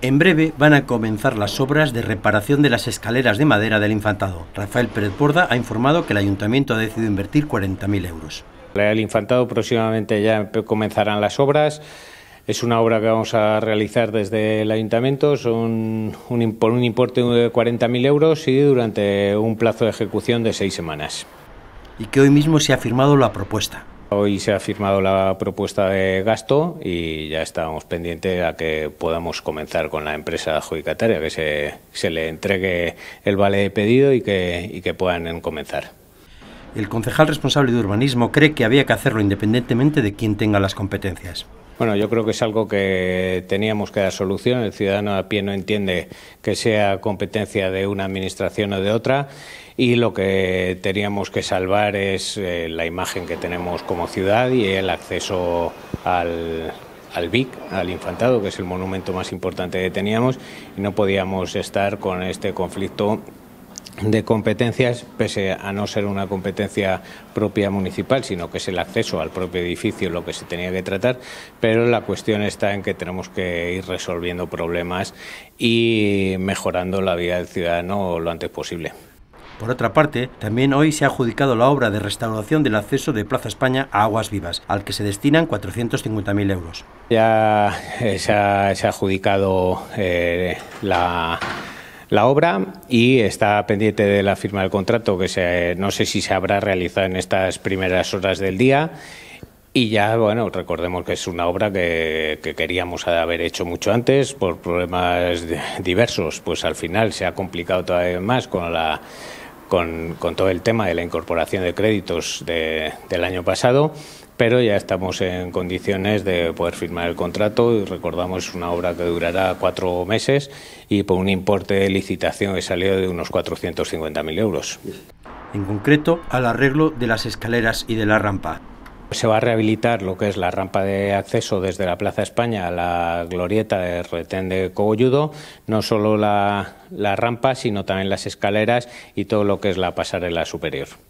En breve van a comenzar las obras de reparación de las escaleras de madera del Infantado. Rafael Pérez Borda ha informado que el ayuntamiento ha decidido invertir 40.000 euros. El Infantado próximamente ya comenzarán las obras. Es una obra que vamos a realizar desde el ayuntamiento, son un, un importe de 40.000 euros y durante un plazo de ejecución de seis semanas. Y que hoy mismo se ha firmado la propuesta. Hoy se ha firmado la propuesta de gasto y ya estamos pendientes a que podamos comenzar con la empresa adjudicataria, que se, se le entregue el vale de pedido y que, y que puedan comenzar. El concejal responsable de urbanismo cree que había que hacerlo independientemente de quién tenga las competencias. Bueno, yo creo que es algo que teníamos que dar solución. El ciudadano a pie no entiende que sea competencia de una administración o de otra y lo que teníamos que salvar es eh, la imagen que tenemos como ciudad y el acceso al, al al Infantado, que es el monumento más importante que teníamos, y no podíamos estar con este conflicto de competencias, pese a no ser una competencia propia municipal, sino que es el acceso al propio edificio lo que se tenía que tratar, pero la cuestión está en que tenemos que ir resolviendo problemas y mejorando la vida del ciudadano lo antes posible. Por otra parte, también hoy se ha adjudicado la obra de restauración del acceso de Plaza España a Aguas Vivas, al que se destinan 450.000 euros. Ya eh, se ha, adjudicado eh, la la obra y está pendiente de la firma del contrato, que no sé si se habrá realizado en estas primeras horas del día. Y ya, bueno, recordemos que es una obra que, que queríamos haber hecho mucho antes por problemas diversos. Pues al final se ha complicado todavía más con la con, todo el tema de la incorporación de créditos del año pasado, pero ya estamos en condiciones de poder firmar el contrato. Y recordamos, una obra que durará cuatro meses y por un importe de licitación que salió de unos 450.000 euros. En concreto, al arreglo de las escaleras y de la rampa. Se va a rehabilitar lo que es la rampa de acceso desde la Plaza España a la glorieta de retén de Cogolludo, no solo la rampa, sino también las escaleras y todo lo que es la pasarela superior.